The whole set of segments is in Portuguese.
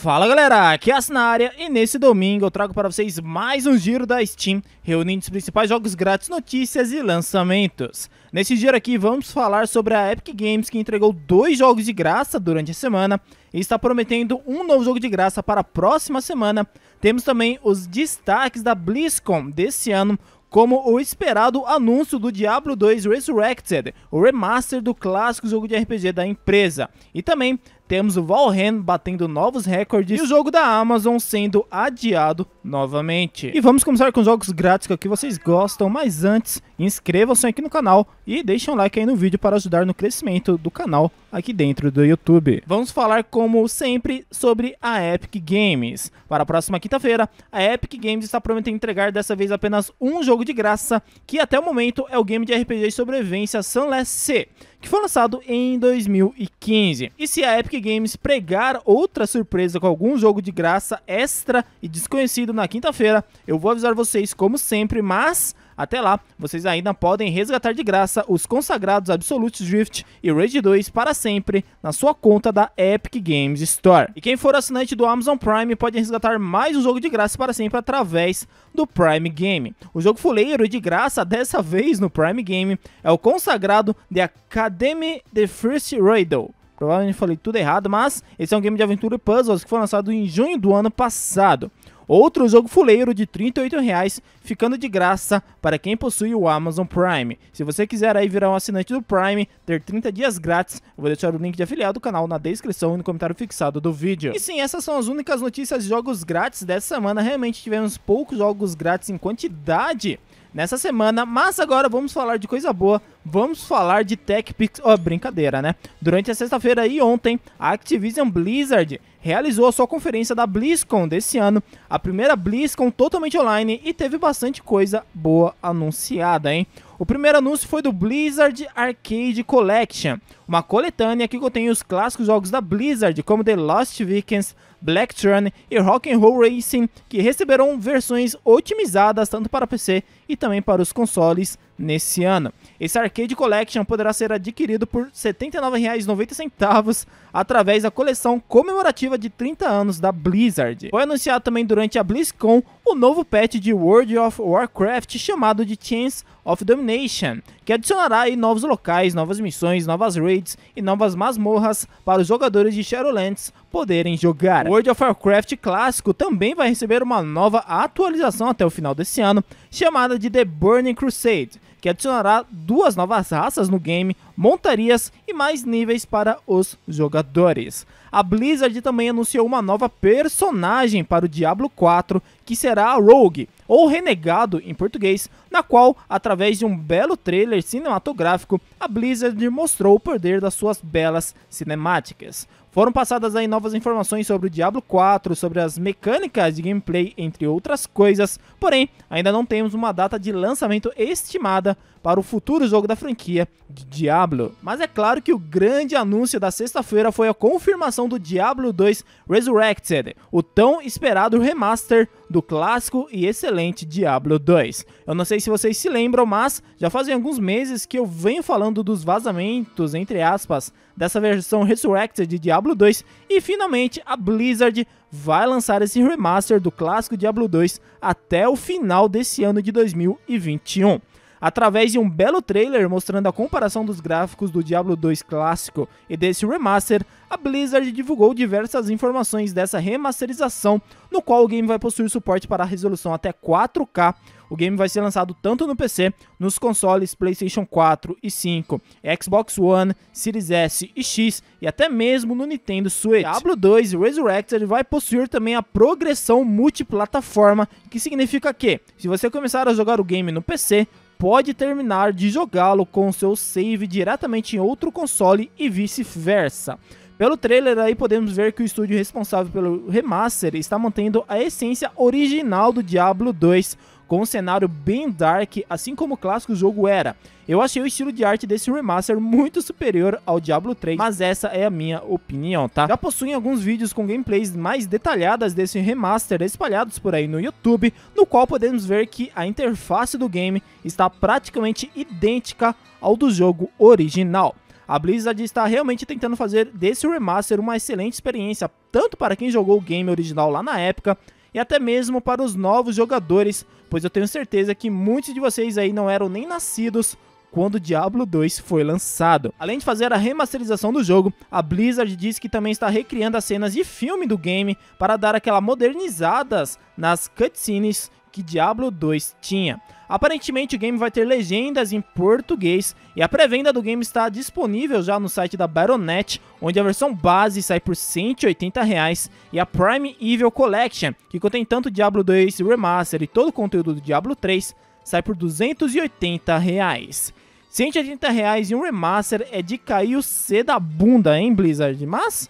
Fala galera, aqui é a Sinária e nesse domingo eu trago para vocês mais um giro da Steam, reunindo os principais jogos grátis, notícias e lançamentos. Nesse giro aqui vamos falar sobre a Epic Games que entregou dois jogos de graça durante a semana e está prometendo um novo jogo de graça para a próxima semana. Temos também os destaques da BlizzCon desse ano, como o esperado anúncio do Diablo 2 Resurrected, o remaster do clássico jogo de RPG da empresa. E também temos o Valheim batendo novos recordes e o jogo da Amazon sendo adiado novamente. E vamos começar com jogos grátis que é vocês gostam, mas antes Inscrevam-se aqui no canal e deixem um like aí no vídeo para ajudar no crescimento do canal aqui dentro do YouTube. Vamos falar, como sempre, sobre a Epic Games. Para a próxima quinta-feira, a Epic Games está prometendo entregar dessa vez apenas um jogo de graça, que até o momento é o game de RPG de sobrevivência Sunless C, que foi lançado em 2015. E se a Epic Games pregar outra surpresa com algum jogo de graça extra e desconhecido na quinta-feira, eu vou avisar vocês como sempre, mas até lá, vocês ainda podem resgatar de graça os consagrados Absolute Drift e Rage 2 para sempre na sua conta da Epic Games Store. E quem for assinante do Amazon Prime pode resgatar mais um jogo de graça para sempre através do Prime Game. O jogo fuleiro de graça, dessa vez no Prime Game, é o consagrado The Academy The First Riddle. Provavelmente falei tudo errado, mas esse é um game de aventura e puzzles que foi lançado em junho do ano passado. Outro jogo fuleiro de R$ 38, reais, ficando de graça para quem possui o Amazon Prime. Se você quiser aí virar um assinante do Prime, ter 30 dias grátis, eu vou deixar o link de afiliado do canal na descrição e no comentário fixado do vídeo. E sim, essas são as únicas notícias de jogos grátis dessa semana. Realmente tivemos poucos jogos grátis em quantidade, nessa semana, mas agora vamos falar de coisa boa, vamos falar de TechPix, ó, oh, brincadeira, né? Durante a sexta-feira e ontem, a Activision Blizzard realizou a sua conferência da BlizzCon desse ano, a primeira BlizzCon totalmente online e teve bastante coisa boa anunciada, hein? O primeiro anúncio foi do Blizzard Arcade Collection, uma coletânea que contém os clássicos jogos da Blizzard, como The Lost Vikings, Black Throne e Rock'n'Roll Racing, que receberão versões otimizadas tanto para PC e também para os consoles nesse ano. Esse Arcade Collection poderá ser adquirido por R$ 79,90 através da coleção comemorativa de 30 anos da Blizzard. Foi anunciado também durante a BlizzCon o novo patch de World of Warcraft chamado de Chains of Domination, que adicionará novos locais, novas missões, novas raids upgrades e novas masmorras para os jogadores de Shadowlands poderem jogar. World of Warcraft clássico também vai receber uma nova atualização até o final desse ano, chamada de The Burning Crusade, que adicionará duas novas raças no game, montarias e mais níveis para os jogadores a Blizzard também anunciou uma nova personagem para o Diablo 4, que será a Rogue, ou Renegado em português, na qual, através de um belo trailer cinematográfico, a Blizzard mostrou o poder das suas belas cinemáticas. Foram passadas aí novas informações sobre o Diablo 4, sobre as mecânicas de gameplay, entre outras coisas, porém, ainda não temos uma data de lançamento estimada para o futuro jogo da franquia, Diablo. Mas é claro que o grande anúncio da sexta-feira foi a confirmação do Diablo 2 Resurrected, o tão esperado remaster do clássico e excelente Diablo 2. Eu não sei se vocês se lembram, mas já fazem alguns meses que eu venho falando dos vazamentos, entre aspas, dessa versão Resurrected de Diablo 2 e finalmente a Blizzard vai lançar esse remaster do clássico Diablo 2 até o final desse ano de 2021 através de um belo trailer mostrando a comparação dos gráficos do Diablo 2 clássico e desse remaster, a Blizzard divulgou diversas informações dessa remasterização, no qual o game vai possuir suporte para a resolução até 4K. O game vai ser lançado tanto no PC, nos consoles PlayStation 4 e 5, Xbox One, Series S e X e até mesmo no Nintendo Switch. Diablo 2 Resurrected vai possuir também a progressão multiplataforma, que significa que, se você começar a jogar o game no PC, pode terminar de jogá-lo com seu save diretamente em outro console e vice-versa. Pelo trailer aí podemos ver que o estúdio responsável pelo remaster está mantendo a essência original do Diablo 2, com um cenário bem dark, assim como o clássico jogo era. Eu achei o estilo de arte desse remaster muito superior ao Diablo 3, mas essa é a minha opinião, tá? Já possuem alguns vídeos com gameplays mais detalhadas desse remaster espalhados por aí no YouTube, no qual podemos ver que a interface do game está praticamente idêntica ao do jogo original. A Blizzard está realmente tentando fazer desse remaster uma excelente experiência, tanto para quem jogou o game original lá na época e até mesmo para os novos jogadores, pois eu tenho certeza que muitos de vocês aí não eram nem nascidos quando Diablo 2 foi lançado. Além de fazer a remasterização do jogo, a Blizzard diz que também está recriando as cenas de filme do game para dar aquela modernizadas nas cutscenes que Diablo 2 tinha. Aparentemente o game vai ter legendas em português e a pré-venda do game está disponível já no site da Baronet, onde a versão base sai por R$ 180 reais, e a Prime Evil Collection, que contém tanto Diablo 2 Remaster e todo o conteúdo do Diablo 3, sai por R$ 280 reais. 180 reais e um remaster é de cair o C da bunda, hein, Blizzard? Mas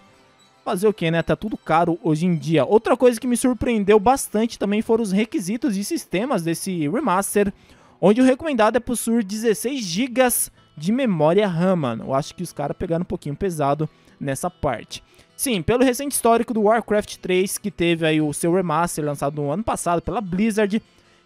Fazer o que, né? Tá tudo caro hoje em dia. Outra coisa que me surpreendeu bastante também foram os requisitos e sistemas desse remaster, onde o recomendado é possuir 16 GB de memória RAM, mano. Eu acho que os caras pegaram um pouquinho pesado nessa parte. Sim, pelo recente histórico do Warcraft 3, que teve aí o seu remaster lançado no ano passado pela Blizzard,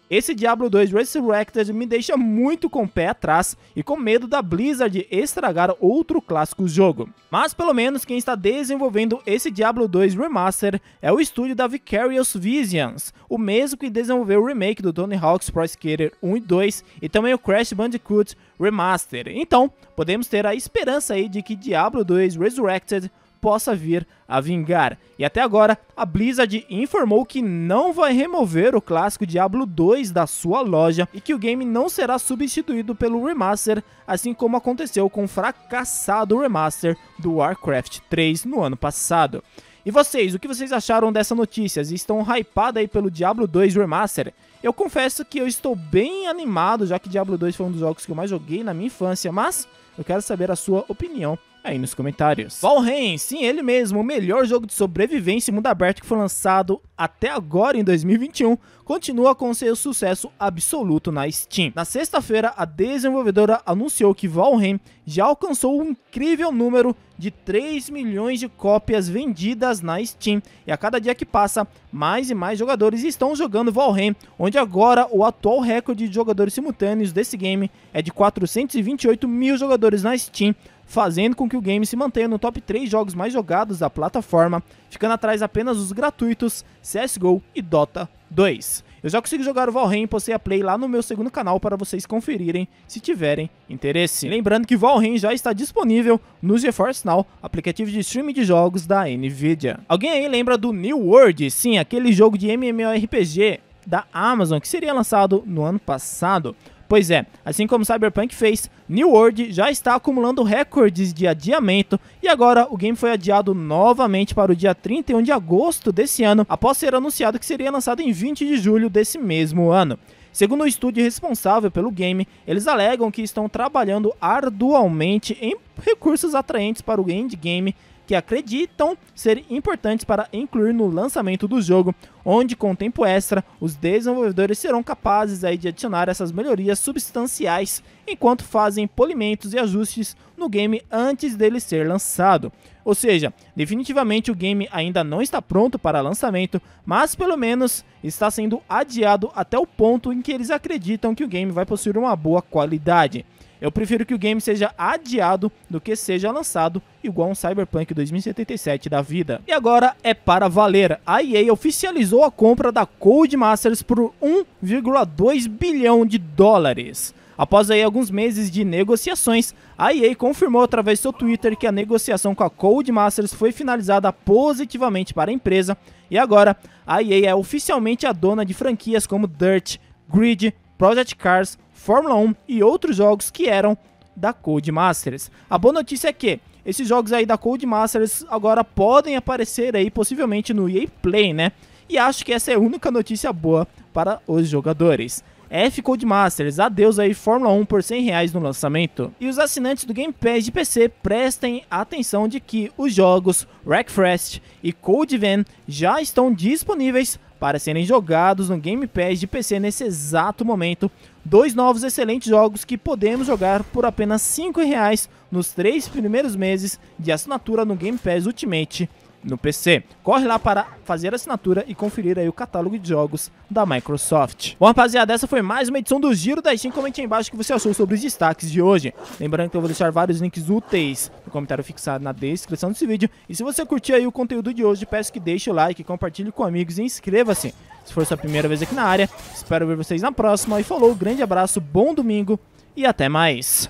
esse Diablo 2 Resurrected me deixa muito com o pé atrás e com medo da Blizzard estragar outro clássico jogo. Mas pelo menos quem está desenvolvendo esse Diablo 2 Remaster é o estúdio da Vicarious Visions, o mesmo que desenvolveu o remake do Tony Hawk's Pro Skater 1 e 2 e também o Crash Bandicoot Remaster. Então, podemos ter a esperança aí de que Diablo 2 Resurrected possa vir a vingar. E até agora, a Blizzard informou que não vai remover o clássico Diablo 2 da sua loja e que o game não será substituído pelo remaster, assim como aconteceu com o fracassado remaster do Warcraft 3 no ano passado. E vocês, o que vocês acharam dessa notícia? Estão hypados aí pelo Diablo 2 Remaster? Eu confesso que eu estou bem animado, já que Diablo 2 foi um dos jogos que eu mais joguei na minha infância, mas eu quero saber a sua opinião aí nos comentários. Valheim, sim, ele mesmo, o melhor jogo de sobrevivência em mundo aberto que foi lançado até agora em 2021, continua com seu sucesso absoluto na Steam. Na sexta-feira, a desenvolvedora anunciou que Valheim já alcançou um incrível número de 3 milhões de cópias vendidas na Steam, e a cada dia que passa, mais e mais jogadores estão jogando Valheim, onde agora o atual recorde de jogadores simultâneos desse game é de 428 mil jogadores na Steam, fazendo com que o game se mantenha no top 3 jogos mais jogados da plataforma, ficando atrás apenas dos gratuitos CSGO e Dota 2. Eu já consigo jogar o Valheim e postei a play lá no meu segundo canal para vocês conferirem se tiverem interesse. Lembrando que Valheim já está disponível no GeForce Now, aplicativo de streaming de jogos da Nvidia. Alguém aí lembra do New World? Sim, aquele jogo de MMORPG da Amazon que seria lançado no ano passado. Pois é, assim como Cyberpunk fez, New World já está acumulando recordes de adiamento e agora o game foi adiado novamente para o dia 31 de agosto desse ano, após ser anunciado que seria lançado em 20 de julho desse mesmo ano. Segundo o estúdio responsável pelo game, eles alegam que estão trabalhando arduamente em recursos atraentes para o endgame que acreditam ser importantes para incluir no lançamento do jogo, onde com tempo extra os desenvolvedores serão capazes aí de adicionar essas melhorias substanciais enquanto fazem polimentos e ajustes no game antes dele ser lançado. Ou seja, definitivamente o game ainda não está pronto para lançamento, mas pelo menos está sendo adiado até o ponto em que eles acreditam que o game vai possuir uma boa qualidade. Eu prefiro que o game seja adiado do que seja lançado igual um Cyberpunk 2077 da vida. E agora é para valer. A EA oficializou a compra da Codemasters por 1,2 bilhão de dólares. Após aí alguns meses de negociações, a EA confirmou através do seu Twitter que a negociação com a Codemasters foi finalizada positivamente para a empresa e agora a EA é oficialmente a dona de franquias como Dirt, Grid, Project Cars, Fórmula 1 e outros jogos que eram da Codemasters. A boa notícia é que esses jogos aí da Codemasters agora podem aparecer aí possivelmente no EA Play, né? E acho que essa é a única notícia boa para os jogadores. F Codemasters, adeus aí Fórmula 1 por 100 reais no lançamento. E os assinantes do Game Pass de PC prestem atenção de que os jogos Wreckfest e Code Van já estão disponíveis para serem jogados no Game Pass de PC nesse exato momento dois novos excelentes jogos que podemos jogar por apenas R$ 5,00 nos três primeiros meses de assinatura no Game Pass Ultimate no PC. Corre lá para fazer assinatura e conferir aí o catálogo de jogos da Microsoft. Bom, rapaziada, essa foi mais uma edição do Giro da Steam. Comente aí embaixo o que você achou sobre os destaques de hoje. Lembrando que eu vou deixar vários links úteis no comentário fixado na descrição desse vídeo. E se você curtir aí o conteúdo de hoje, peço que deixe o like, compartilhe com amigos e inscreva-se. Se for sua primeira vez aqui na área, espero ver vocês na próxima. E falou, grande abraço, bom domingo e até mais.